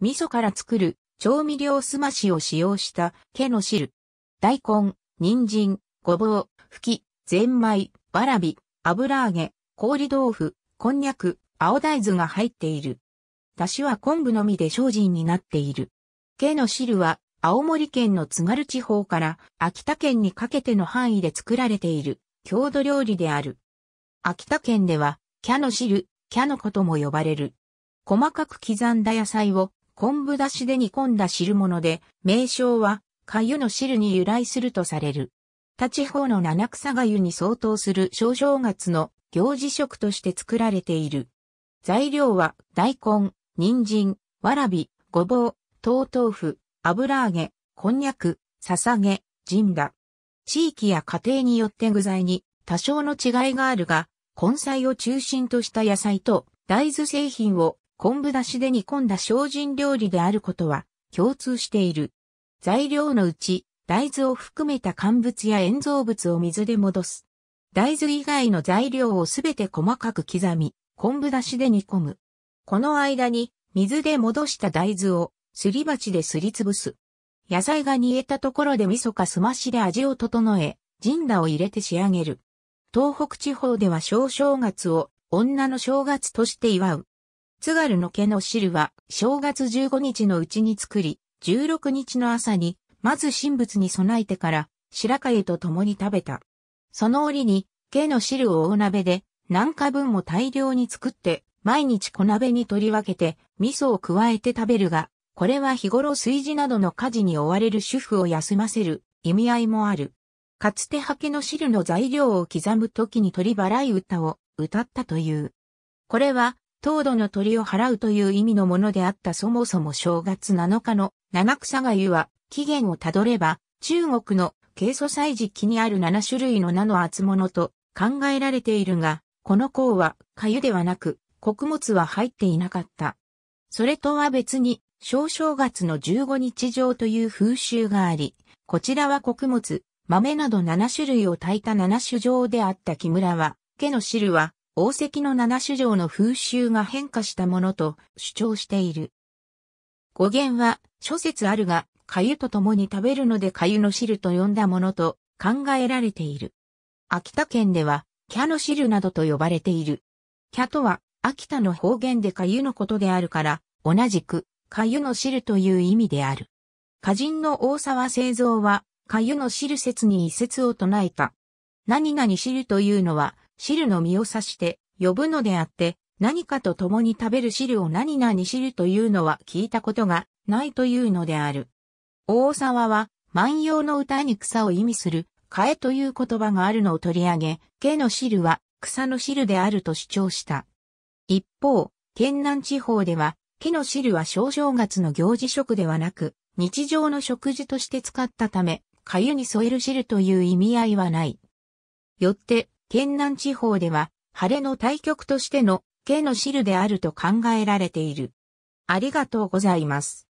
味噌から作る調味料すましを使用した毛の汁。大根、人参、ごぼう、ふき、ゼンマイ、わらび、油揚げ、氷豆腐、こんにゃく、青大豆が入っている。だしは昆布のみで精進になっている。毛の汁は青森県の津軽地方から秋田県にかけての範囲で作られている郷土料理である。秋田県では、キャの汁、キャのことも呼ばれる。細かく刻んだ野菜を昆布だしで煮込んだ汁物で、名称は、かゆの汁に由来するとされる。立ち方の七草がゆに相当する小正月の行事食として作られている。材料は大根、人参、わらび、ごぼう、と豆腐、油揚げ、こんにゃく、ささげ、じんだ。地域や家庭によって具材に多少の違いがあるが、根菜を中心とした野菜と大豆製品を昆布だしで煮込んだ精進料理であることは共通している。材料のうち、大豆を含めた乾物や塩蔵物を水で戻す。大豆以外の材料をすべて細かく刻み、昆布だしで煮込む。この間に、水で戻した大豆を、すり鉢ですりつぶす。野菜が煮えたところで味噌かすましで味を整え、ジンダを入れて仕上げる。東北地方では小正月を女の正月として祝う。津軽の毛の汁は正月15日のうちに作り、16日の朝に、まず神仏に備えてから、白粥と共に食べた。その折に、毛の汁を大鍋で、何か分も大量に作って、毎日小鍋に取り分けて、味噌を加えて食べるが、これは日頃炊事などの家事に追われる主婦を休ませる意味合いもある。かつてハケの汁の材料を刻む時に取り払い歌を歌ったという。これは糖度の鳥を払うという意味のものであったそもそも正月7日の七草粥は起源をたどれば中国の軽素祭時期にある7種類の名の厚物と考えられているが、この項は粥ではなく穀物は入っていなかった。それとは別に小正月の15日上という風習があり、こちらは穀物、豆など7種類を炊いた7種上であった木村は、家の汁は王石の七種条の風習が変化したものと主張している。語源は諸説あるが、粥と共に食べるので粥の汁と呼んだものと考えられている。秋田県では、キャの汁などと呼ばれている。キャとは、秋田の方言で粥のことであるから、同じく、粥の汁という意味である。歌人の大沢製造は、粥の汁説に一説を唱えた。何々汁というのは、汁の実を指して呼ぶのであって、何かと共に食べる汁を何々汁というのは聞いたことがないというのである。大沢は、万葉の歌に草を意味する、替えという言葉があるのを取り上げ、毛の汁は草の汁であると主張した。一方、県南地方では、毛の汁は小正月の行事食ではなく、日常の食事として使ったため、粥に添える汁という意味合いはない。よって、県南地方では、晴れの対局としての、K の汁であると考えられている。ありがとうございます。